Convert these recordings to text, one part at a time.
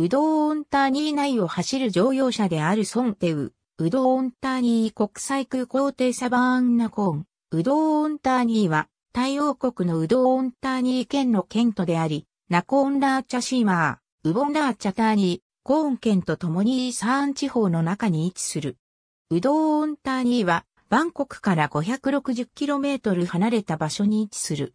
ウドーオンターニー内を走る乗用車であるソンテウ、ウドーオンターニー国際空港停サバーンナコーン、ウドーオンターニーは、大王国のウドーオンターニー県の県都であり、ナコーンラーチャシーマー、ウボンラーチャターニー、コーン県と共にイーサーン地方の中に位置する。ウドーオンターニーは、バンコクから 560km 離れた場所に位置する。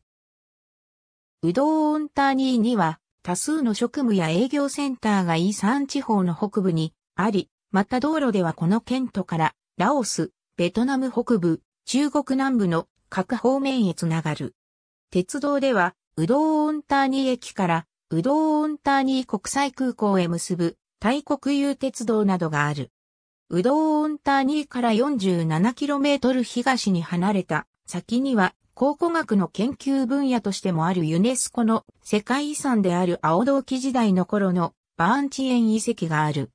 ウドーオンターニーには、多数の職務や営業センターがイーサン地方の北部にあり、また道路ではこの県都からラオス、ベトナム北部、中国南部の各方面へつながる。鉄道では、ウドーオンターニー駅からウドーオンターニー国際空港へ結ぶ大国有鉄道などがある。ウドーオンターニーから 47km 東に離れた先には考古学の研究分野としてもあるユネスコの世界遺産である青銅器時代の頃のバーンチエン遺跡がある。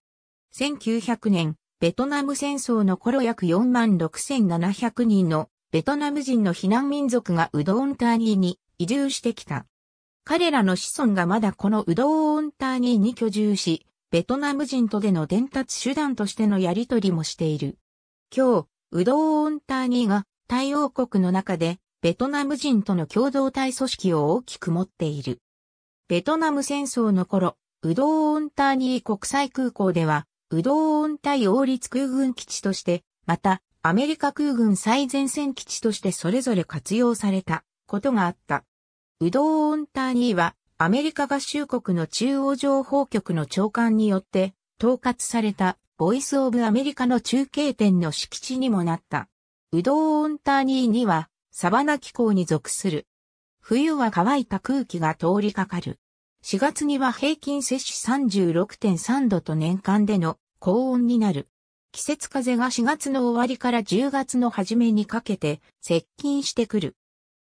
1900年、ベトナム戦争の頃約4万6700人のベトナム人の避難民族がウドオンターニーに移住してきた。彼らの子孫がまだこのウドオンターニーに居住し、ベトナム人とでの伝達手段としてのやりとりもしている。今日、ウドオンターニーが太陽国の中でベトナム人との共同体組織を大きく持っている。ベトナム戦争の頃、ウドーオンターニー国際空港では、ウドーオン対王立空軍基地として、また、アメリカ空軍最前線基地としてそれぞれ活用されたことがあった。ウドーオンターニーは、アメリカ合衆国の中央情報局の長官によって、統括された、ボイスオブアメリカの中継点の敷地にもなった。ウドーオンターニーには、サバナ気候に属する。冬は乾いた空気が通りかかる。4月には平均摂氏36.3度と年間での高温になる。季節風が4月の終わりから10月の初めにかけて接近してくる。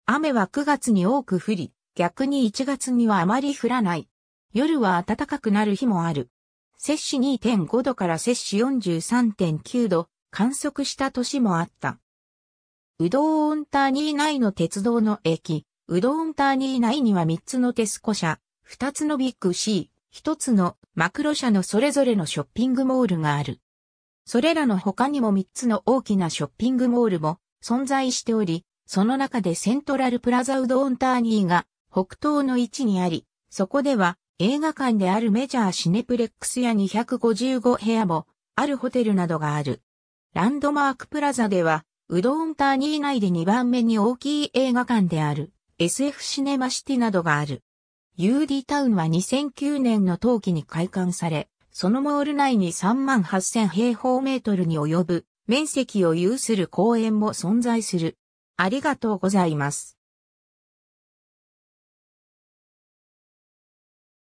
雨は9月に多く降り、逆に1月にはあまり降らない。夜は暖かくなる日もある。摂氏2.5度から摂氏43.9度観測した年もあった。うどんターニー内の鉄道の駅、うどんターニー内には3つのテスコ社、2つのビッグ C、1つのマクロ社のそれぞれのショッピングモールがある。それらの他にも3つの大きなショッピングモールも存在しており、その中でセントラルプラザうどんターニーが北東の位置にあり、そこでは映画館であるメジャーシネプレックスや255部屋もあるホテルなどがある。ランドマークプラザではうどんターニー内で2番目に大きい映画館である SF シネマシティなどがある。UD タウンは2009年の冬季に開館され、そのモール内に3万8000平方メートルに及ぶ面積を有する公園も存在する。ありがとうございます。